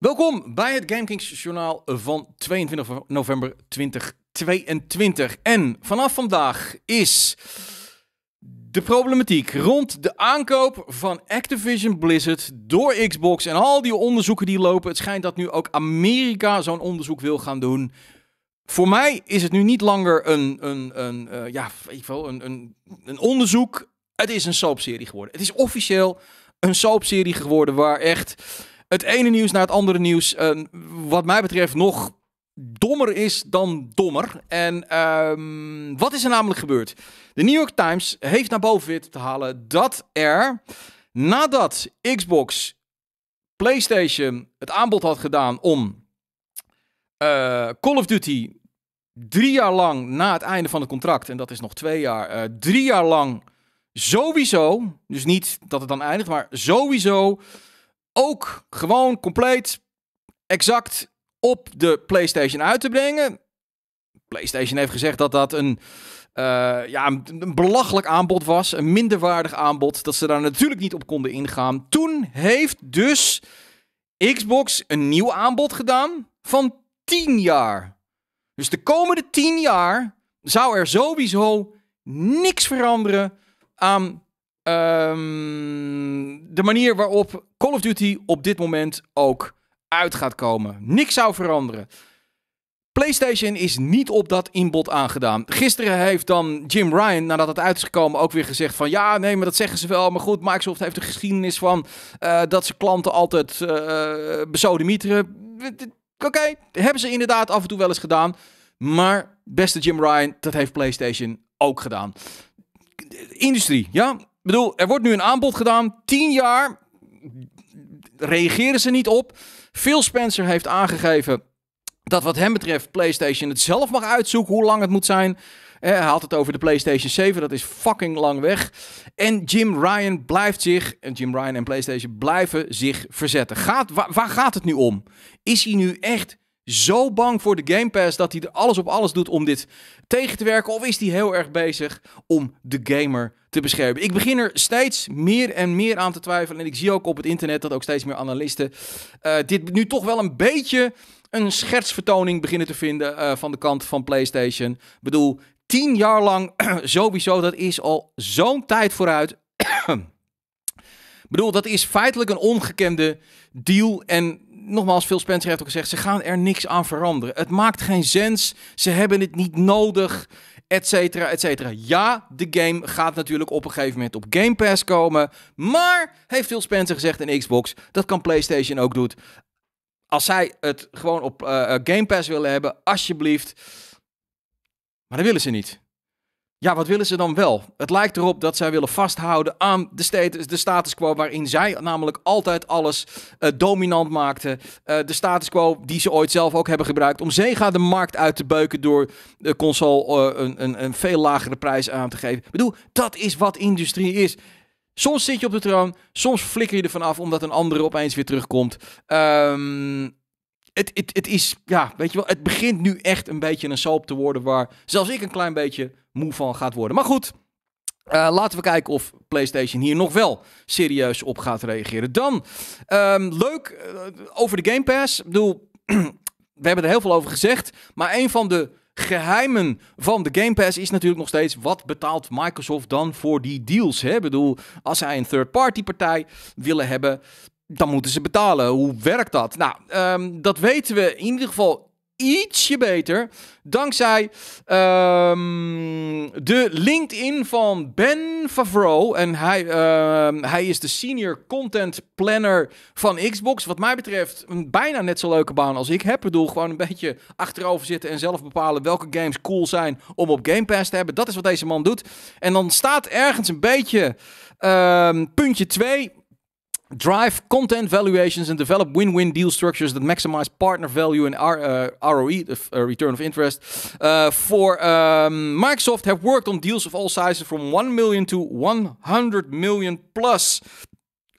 Welkom bij het GameKings Journaal van 22 november 2022. En vanaf vandaag is de problematiek rond de aankoop van Activision Blizzard door Xbox en al die onderzoeken die lopen. Het schijnt dat nu ook Amerika zo'n onderzoek wil gaan doen. Voor mij is het nu niet langer een, een, een, uh, ja, wel, een, een, een onderzoek. Het is een soapserie geworden. Het is officieel een soapserie geworden waar echt het ene nieuws naar het andere nieuws, eh, wat mij betreft, nog dommer is dan dommer. En ehm, wat is er namelijk gebeurd? De New York Times heeft naar boven weten te halen dat er nadat Xbox PlayStation het aanbod had gedaan om eh, Call of Duty drie jaar lang na het einde van het contract, en dat is nog twee jaar, eh, drie jaar lang sowieso, dus niet dat het dan eindigt, maar sowieso ook gewoon compleet exact op de PlayStation uit te brengen. PlayStation heeft gezegd dat dat een, eh, ja, een belachelijk aanbod was, een minderwaardig aanbod, dat ze daar natuurlijk niet op konden ingaan. Toen heeft dus Xbox een nieuw aanbod gedaan van 10 jaar. Dus de komende 10 jaar zou er sowieso niks veranderen aan Ehm, de manier waarop Call of Duty op dit moment ook uit gaat komen. Niks zou veranderen. PlayStation is niet op dat inbod aangedaan. Gisteren heeft dan Jim Ryan, nadat het uit is gekomen, ook weer gezegd van ja, nee, maar dat zeggen ze wel. Maar goed, Microsoft heeft de geschiedenis van eh, dat ze klanten altijd uh, besodemieteren. Oké, hebben ze inderdaad af en toe wel eens gedaan. Maar beste Jim Ryan, dat heeft PlayStation ook gedaan. Industrie, ja bedoel, er wordt nu een aanbod gedaan. 10 jaar reageren ze niet op. Phil Spencer heeft aangegeven dat wat hem betreft PlayStation het zelf mag uitzoeken hoe lang het moet zijn. Eh, hij had het over de PlayStation 7, dat is fucking lang weg. En Jim Ryan blijft zich, en Jim Ryan en PlayStation blijven zich verzetten. Gaat, waar gaat het nu om? Is hij nu echt zo bang voor de Game Pass dat hij er alles op alles doet om dit tegen te werken? Of is hij heel erg bezig om de gamer te beschermen? Ik begin er steeds meer en meer aan te twijfelen. En ik zie ook op het internet dat ook steeds meer analisten eh, dit nu toch wel een beetje een schertsvertoning beginnen te vinden eh, van de kant van PlayStation. Ik bedoel, tien jaar lang sowieso, dat is al zo'n tijd vooruit. Ik bedoel, dat is feitelijk een ongekende deal. En nogmaals, Phil Spencer heeft ook gezegd, ze gaan er niks aan veranderen. Het maakt geen sens, ze hebben het niet nodig, et cetera, et cetera. Ja, de game gaat natuurlijk op een gegeven moment op Game Pass komen, maar, heeft Phil Spencer gezegd in Xbox, dat kan PlayStation ook doen. Als zij het gewoon op eh, eh, Game Pass willen hebben, alsjeblieft. Maar dat willen ze niet ja, wat willen ze dan wel? Het lijkt erop dat zij willen vasthouden aan de status, de status quo waarin zij namelijk altijd alles eh, dominant maakten. Eh, de status quo die ze ooit zelf ook hebben gebruikt om Sega de markt uit te beuken door de console eh, een, een, een, veel lagere prijs aan te geven. Ik bedoel, dat is wat industrie is. Soms zit je op de troon, soms flikker je ervan af omdat een andere opeens weer terugkomt. Um, het, het, het is, ja, weet je wel, het begint nu echt een beetje een soap te worden waar zelfs ik een klein beetje moe van gaat worden. Maar goed, eh, laten we kijken of PlayStation hier nog wel serieus op gaat reageren. Dan, ehm, leuk, eh, over de Game Pass. Ik bedoel, we hebben er heel veel over gezegd. Maar een van de geheimen van de Game Pass is natuurlijk nog steeds... wat betaalt Microsoft dan voor die deals? Hè? Ik bedoel, als zij een third-party partij willen hebben dan moeten ze betalen. Hoe werkt dat? Nou, ehm, dat weten we in ieder geval ietsje beter. Dankzij ehm, de LinkedIn van Ben Favreau. En hij, ehm, hij is de senior content planner van Xbox. Wat mij betreft een bijna net zo leuke baan als ik heb. Ik bedoel, gewoon een beetje achterover zitten en zelf bepalen welke games cool zijn om op Game Pass te hebben. Dat is wat deze man doet. En dan staat ergens een beetje puntje 2 Drive content valuations and develop win-win deal structures that maximize partner value and ROE, uh, uh, return of interest. Uh, for um, Microsoft, have worked on deals of all sizes from 1 million to 100 million plus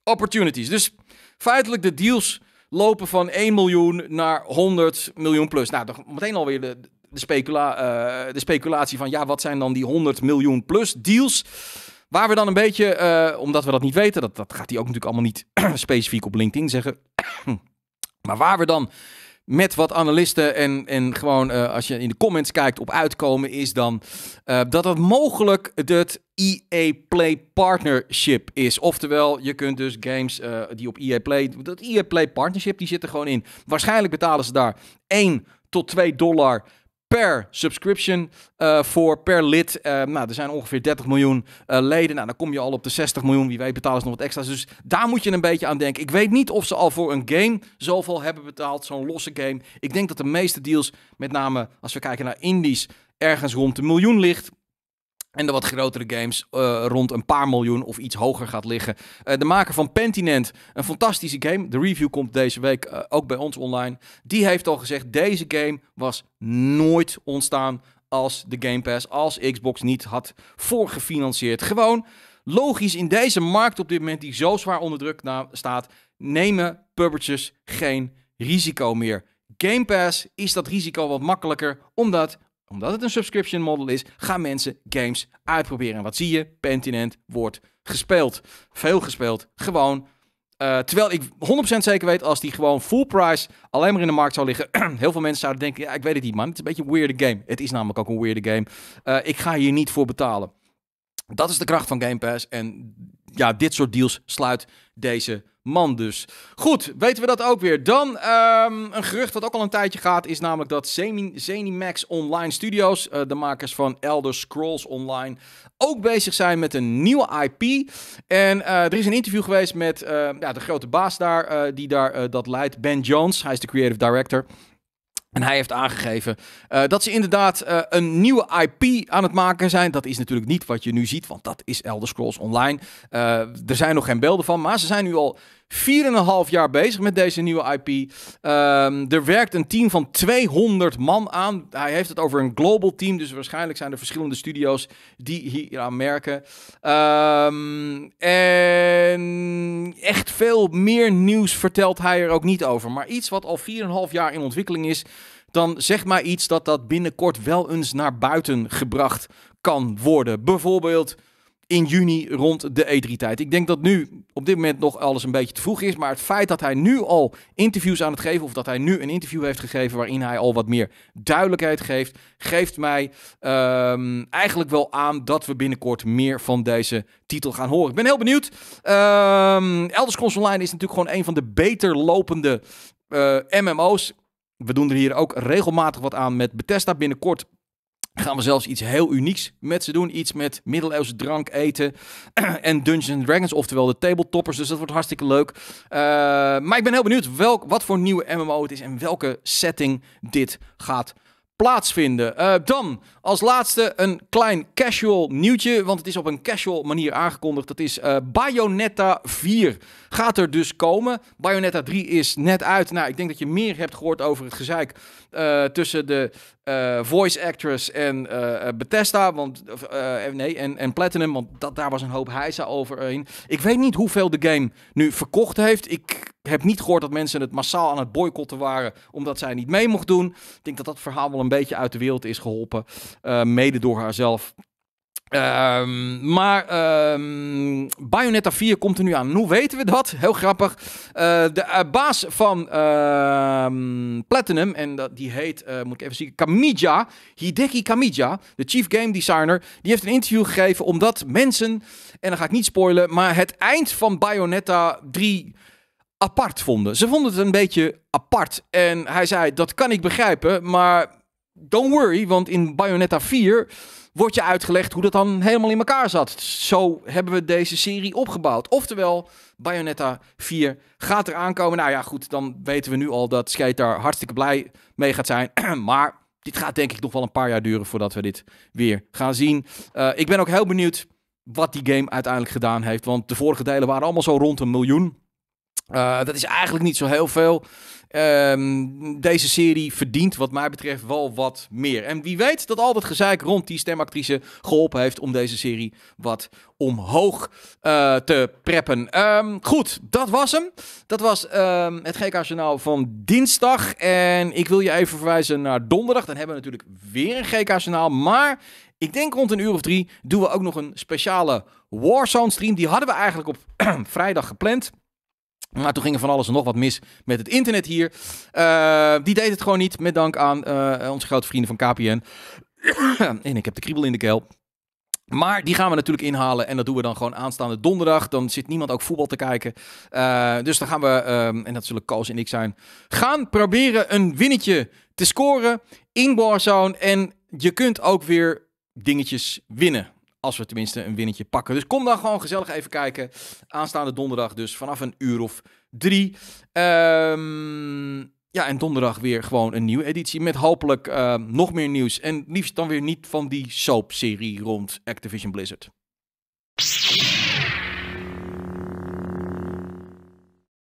opportunities. Dus feitelijk de deals lopen van 1 miljoen naar 100 miljoen plus. Nou, dan meteen alweer de, de, specula uh, de speculatie van ja, wat zijn dan die 100 miljoen plus deals? Waar we dan een beetje, eh, omdat we dat niet weten, dat, dat gaat hij ook natuurlijk allemaal niet specifiek op LinkedIn zeggen. maar waar we dan met wat analisten en, en gewoon eh, als je in de comments kijkt op uitkomen, is dan uh, dat het mogelijk het EA Play Partnership is. Oftewel, je kunt dus games die op EA Play, dat EA Play Partnership, die zitten gewoon in. Waarschijnlijk betalen ze daar 1 tot 2 dollar per subscription eh, voor, per lid. Eh, nou, er zijn ongeveer 30 miljoen eh, leden. Nou, dan kom je al op de 60 miljoen. Wie weet betalen ze nog wat extra's. Dus daar moet je een beetje aan denken. Ik weet niet of ze al voor een game zoveel hebben betaald, zo'n losse game. Ik denk dat de meeste deals, met name als we kijken naar indies, ergens rond de miljoen ligt. En de wat grotere games eh, rond een paar miljoen of iets hoger gaat liggen. Eh, de maker van Pentinent, een fantastische game. De review komt deze week eh, ook bij ons online. Die heeft al gezegd: deze game was nooit ontstaan als de Game Pass, als Xbox niet had voorgefinancierd. Gewoon logisch in deze markt op dit moment, die zo zwaar onder druk staat, nemen publishers geen risico meer. Game Pass is dat risico wat makkelijker, omdat omdat het een subscription model is, gaan mensen games uitproberen. En wat zie je? Pentinent wordt gespeeld. Veel gespeeld. Gewoon. Eh, terwijl ik 100% zeker weet, als die gewoon full price alleen maar in de markt zou liggen, heel veel mensen zouden denken: ja, ik weet het niet, man. Het is een beetje een weirde game. Het is namelijk ook een weirde game. Eh, ik ga hier niet voor betalen. Dat is de kracht van Game Pass. En ja, dit soort deals sluit deze man dus. Goed, weten we dat ook weer. Dan ehm, een gerucht dat ook al een tijdje gaat, is namelijk dat Zenimax Online Studios, eh, de makers van Elder Scrolls Online, ook bezig zijn met een nieuwe IP. En eh, er is een interview geweest met eh, ja, de grote baas daar, die daar dat leidt, Ben Jones. Hij is de creative director. En hij heeft aangegeven eh, dat ze inderdaad eh, een nieuwe IP aan het maken zijn. Dat is natuurlijk niet wat je nu ziet, want dat is Elder Scrolls Online. Eh, er zijn nog geen beelden van, maar ze zijn nu al 4,5 jaar bezig met deze nieuwe IP. Ehm, er werkt een team van 200 man aan. Hij heeft het over een global team, dus waarschijnlijk zijn er verschillende studio's die hier aan merken. Ehm, en echt veel meer nieuws vertelt hij er ook niet over. Maar iets wat al 4,5 jaar in ontwikkeling is, dan zeg maar iets dat dat binnenkort wel eens naar buiten gebracht kan worden. Bijvoorbeeld in juni rond de E3-tijd. Ik denk dat nu op dit moment nog alles een beetje te vroeg is. Maar het feit dat hij nu al interviews aan het geven, of dat hij nu een interview heeft gegeven waarin hij al wat meer duidelijkheid geeft, geeft mij ehm, eigenlijk wel aan dat we binnenkort meer van deze titel gaan horen. Ik ben heel benieuwd. Ehm, Elders Elder Online is natuurlijk gewoon een van de beter lopende eh, MMO's. We doen er hier ook regelmatig wat aan met Bethesda. Binnenkort gaan we zelfs iets heel unieks met ze doen. Iets met middeleeuwse drank eten en Dungeons Dragons, oftewel de tabletoppers. Dus dat wordt hartstikke leuk. Eh, maar ik ben heel benieuwd welk, wat voor nieuwe MMO het is en welke setting dit gaat plaatsvinden. Eh, dan als laatste een klein casual nieuwtje, want het is op een casual manier aangekondigd. Dat is eh, Bayonetta 4 gaat er dus komen. Bayonetta 3 is net uit. Nou, ik denk dat je meer hebt gehoord over het gezeik tussen de eh, voice actress en uh, Bethesda, want, nee, en, en Platinum, want dat, daar was een hoop heisa overheen. Ik weet niet hoeveel de game nu verkocht heeft. Ik heb niet gehoord dat mensen het massaal aan het boycotten waren omdat zij niet mee mocht doen. Ik denk dat dat verhaal wel een beetje uit de wereld is geholpen, mede door haarzelf. Ehm, maar ehm, Bayonetta 4 komt er nu aan. Hoe weten we dat? Heel grappig. Eh, de eh, baas van ehm, Platinum, en dat, die heet, eh, moet ik even zien, Kamija, Hideki Kamija, de chief game designer, die heeft een interview gegeven omdat mensen, en dan ga ik niet spoilen, maar het eind van Bayonetta 3 apart vonden. Ze vonden het een beetje apart. En hij zei, dat kan ik begrijpen, maar don't worry, want in Bayonetta 4 wordt je uitgelegd hoe dat dan helemaal in elkaar zat. Zo hebben we deze serie opgebouwd. Oftewel, Bayonetta 4 gaat er aankomen. Nou ja, goed, dan weten we nu al dat Skate daar hartstikke blij mee gaat zijn. maar dit gaat denk ik nog wel een paar jaar duren voordat we dit weer gaan zien. Eh, ik ben ook heel benieuwd wat die game uiteindelijk gedaan heeft. Want de vorige delen waren allemaal zo rond een miljoen. Eh, dat is eigenlijk niet zo heel veel. Ehm, deze serie verdient wat mij betreft wel wat meer. En wie weet dat al dat gezeik rond die stemactrice geholpen heeft om deze serie wat omhoog eh, te preppen. Ehm, goed, dat was hem. Dat was ehm, het GK Journaal van dinsdag. En ik wil je even verwijzen naar donderdag. Dan hebben we natuurlijk weer een GK Journaal. Maar ik denk rond een uur of drie doen we ook nog een speciale Warzone stream. Die hadden we eigenlijk op vrijdag gepland. Maar toen ging er van alles en nog wat mis met het internet hier. Eh, die deed het gewoon niet, met dank aan eh, onze grote vrienden van KPN. en ik heb de kriebel in de keel. Maar die gaan we natuurlijk inhalen. En dat doen we dan gewoon aanstaande donderdag. Dan zit niemand ook voetbal te kijken. Eh, dus dan gaan we, ehm, en dat zullen Koos en ik zijn, gaan proberen een winnetje te scoren in Warzone. En je kunt ook weer dingetjes winnen. Als we tenminste een winnetje pakken. Dus kom dan gewoon gezellig even kijken. Aanstaande donderdag dus vanaf een uur of drie. Ehm, ja, en donderdag weer gewoon een nieuwe editie. Met hopelijk ehm, nog meer nieuws. En liefst dan weer niet van die soapserie rond Activision Blizzard.